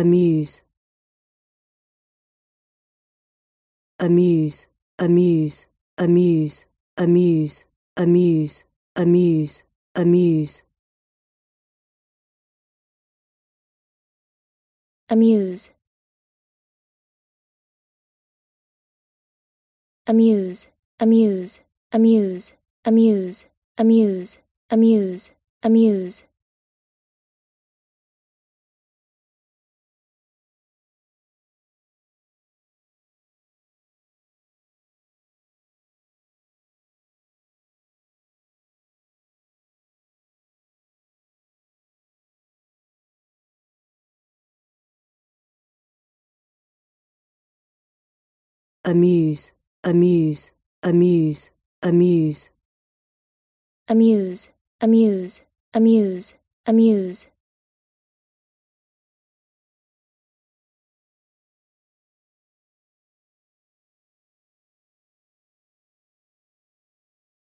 amuse amuse amuse amuse amuse amuse amuse amuse amuse amuse amuse amuse amuse amuse amuse amuse amuse, amuse, amuse, amuse. Amuse, amuse, amuse, amuse.